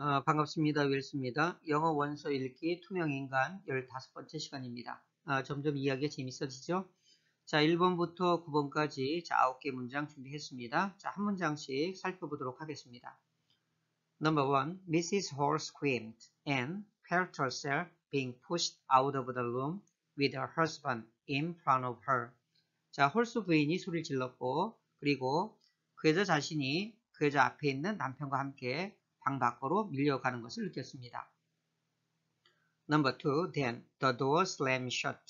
어, 반갑습니다. 윌스입니다. 영어 원서 읽기 투명인간 15번째 시간입니다. 아, 점점 이야기가 재밌어지죠? 자, 1번부터 9번까지 자, 9개 문장 준비했습니다. 자, 한 문장씩 살펴보도록 하겠습니다. Number o n Mrs. Hall screamed and felt herself being pushed out of the room with her husband in front of her. 자, 홀스 부인이 소리를 질렀고 그리고 그 여자 자신이 그 여자 앞에 있는 남편과 함께 방 밖으로 밀려가는 것을 느꼈습니다. Number two, then the door slammed shut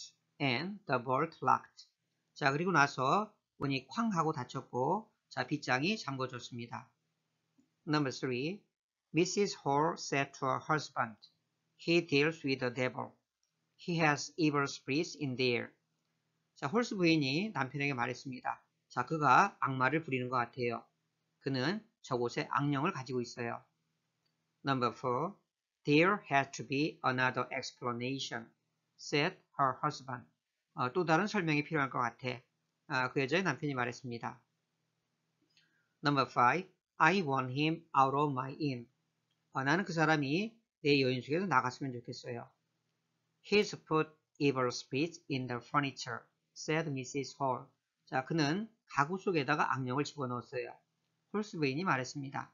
and the bolt locked. 자, 그리고 나서 문이 쾅 하고 닫혔고, 자, 빗장이 잠궈졌습니다. Number three, Mrs. Hall said to her husband, He deals with the devil. He has evil spirits in there. 자, 홀스 부인이 남편에게 말했습니다. 자, 그가 악마를 부리는 것 같아요. 그는 저곳에 악령을 가지고 있어요. Number four, there h a s to be another explanation, said her husband. 어, 또 다른 설명이 필요한것 같아. 아, 그 여자의 남편이 말했습니다. Number five, I want him out of my inn. 어, 나는 그 사람이 내여인속에서 나갔으면 좋겠어요. He's put evil s p e e i t s in the furniture, said Mrs. Hall. 자, 그는 가구 속에다가 악령을 집어넣었어요. 홀스베인이 말했습니다.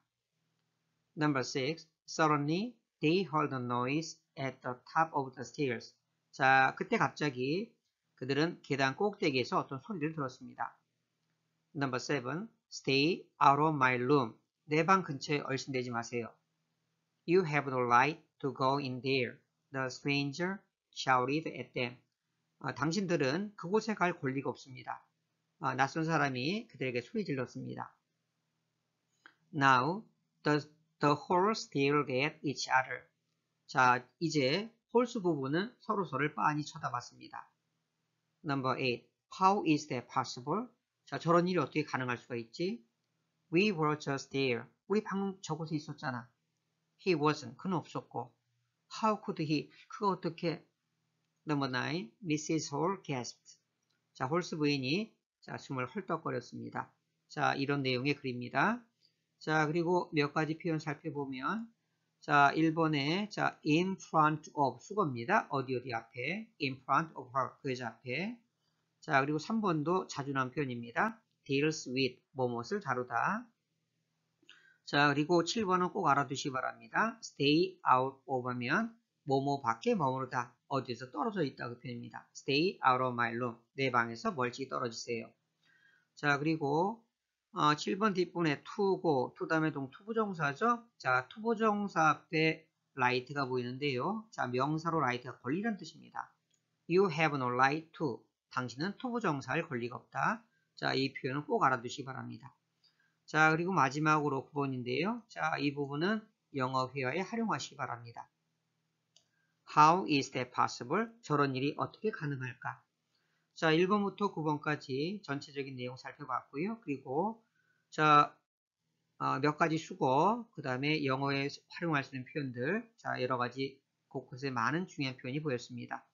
Number six, Suddenly they heard a noise at the top of the stairs. 자, 그때 갑자기 그들은 계단 꼭대기에서 어떤 소리를 들었습니다. Number 7. Stay out of my room. 내 방 근처에 얼씬되지 마세요. You have no right to go in there. The stranger shouted at them. 아, 당신들은 그곳에 갈 권리가 없습니다. 아, 낯선 사람이 그들에게 소리 질렀습니다. Now, the The holes stared at each other. 자, 이제 홀수 부분은 서로서를 빤히 쳐다봤습니다. Number 8. How is that possible? 자, 저런 일이 어떻게 가능할 수가 있지? We were just there. 우리 방금 저곳에 있었잖아. He wasn't. 그는 없었고. How could he? 그가 어떻게? Number 9. Mrs. Hall gasped. 자, 홀스 부인이 자, 숨을 헐떡거렸습니다. 자, 이런 내용의 글입니다. 자, 그리고 몇 가지 표현 살펴보면 자, 1번에 자, in front of 수거입니다. 어디 어디 앞에 in front of her 그 여자 앞에 자, 그리고 3번도 자주 나온 표현입니다. deals with 뭐뭇을 다루다 자, 그리고 7번은 꼭 알아두시기 바랍니다. stay out of 하면 뭐뭐 밖에 머무르다 어디에서 떨어져 있다 그 표현입니다. stay out of my room 내 방에서 멀찍이 떨어지세요. 자, 그리고 어, 7번 뒷분에 투고, 투 다음에 동 투부정사죠. 자, 투부정사 앞에 라이트가 보이는데요. 자, 명사로 라이트가 권리란 뜻입니다. You have no right to. 당신은 투부정사할 권리가 없다. 자, 이 표현은 꼭 알아두시기 바랍니다. 자, 그리고 마지막으로 9번인데요. 자, 이 부분은 영어 회화에 활용하시기 바랍니다. How is that possible? 저런 일이 어떻게 가능할까? 자, 1번부터 9번까지 전체적인 내용 살펴봤고요. 그리고 자, 어, 몇 가지 수거, 그 다음에 영어에 활용할 수 있는 표현들, 자, 여러 가지 곳곳에 많은 중요한 표현이 보였습니다.